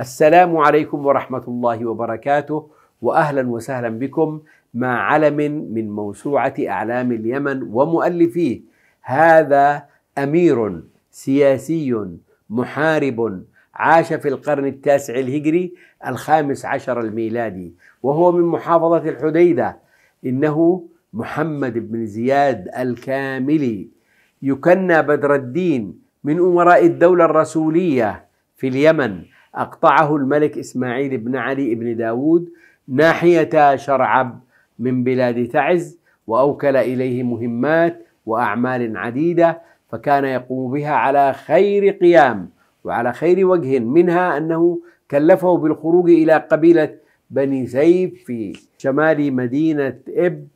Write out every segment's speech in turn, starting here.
السلام عليكم ورحمة الله وبركاته وأهلا وسهلا بكم مع علم من موسوعة أعلام اليمن ومؤلفيه هذا أمير سياسي محارب عاش في القرن التاسع الهجري الخامس عشر الميلادي وهو من محافظة الحديدة إنه محمد بن زياد الكاملي يكنى بدر الدين من أمراء الدولة الرسولية في اليمن أقطعه الملك إسماعيل بن علي بن داود ناحية شرعب من بلاد تعز وأوكل إليه مهمات وأعمال عديدة فكان يقوم بها على خير قيام وعلى خير وجه منها أنه كلفه بالخروج إلى قبيلة بني سيف في شمال مدينة إب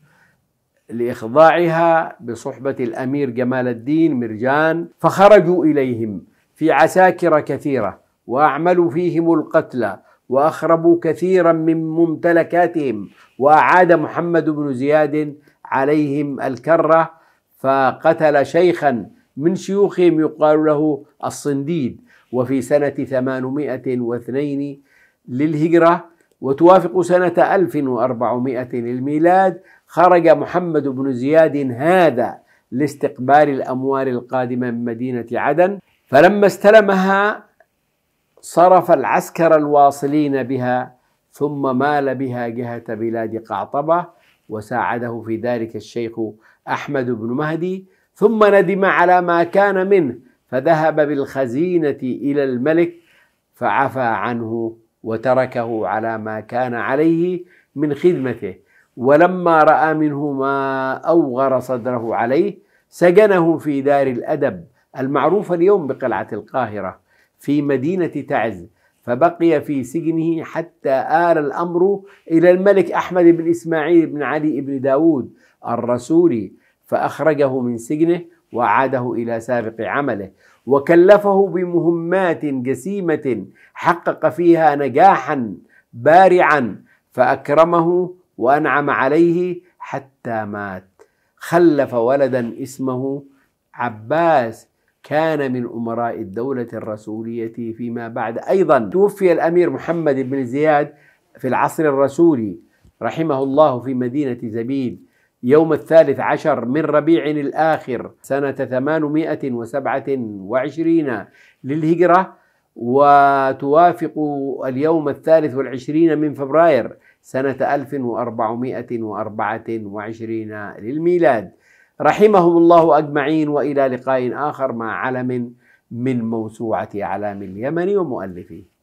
لإخضاعها بصحبة الأمير جمال الدين مرجان فخرجوا إليهم في عساكر كثيرة وأعملوا فيهم القتلى وأخربوا كثيرا من ممتلكاتهم وأعاد محمد بن زياد عليهم الكرة فقتل شيخا من شيوخهم يقال له الصنديد وفي سنة 802 للهجرة وتوافق سنة 1400 للميلاد خرج محمد بن زياد هذا لاستقبال الأموال القادمة من مدينة عدن فلما استلمها صرف العسكر الواصلين بها ثم مال بها جهة بلاد قعطبة وساعده في ذلك الشيخ أحمد بن مهدي ثم ندم على ما كان منه فذهب بالخزينة إلى الملك فعفى عنه وتركه على ما كان عليه من خدمته ولما رأى منه ما أوغر صدره عليه سجنه في دار الأدب المعروفة اليوم بقلعة القاهرة في مدينة تعز فبقي في سجنه حتى آل الأمر إلى الملك أحمد بن إسماعيل بن علي بن داود الرسولي فأخرجه من سجنه وعاده إلى سابق عمله وكلفه بمهمات جسيمة حقق فيها نجاحا بارعا فأكرمه وأنعم عليه حتى مات خلف ولدا اسمه عباس كان من أمراء الدولة الرسولية فيما بعد أيضا توفي الأمير محمد بن زياد في العصر الرسولي رحمه الله في مدينة زبيد يوم الثالث عشر من ربيع الآخر سنة 827 للهجرة وتوافق اليوم الثالث والعشرين من فبراير سنة 1424 للميلاد رحمهم الله أجمعين وإلى لقاء آخر مع علم من موسوعة أعلام اليمن ومؤلفيه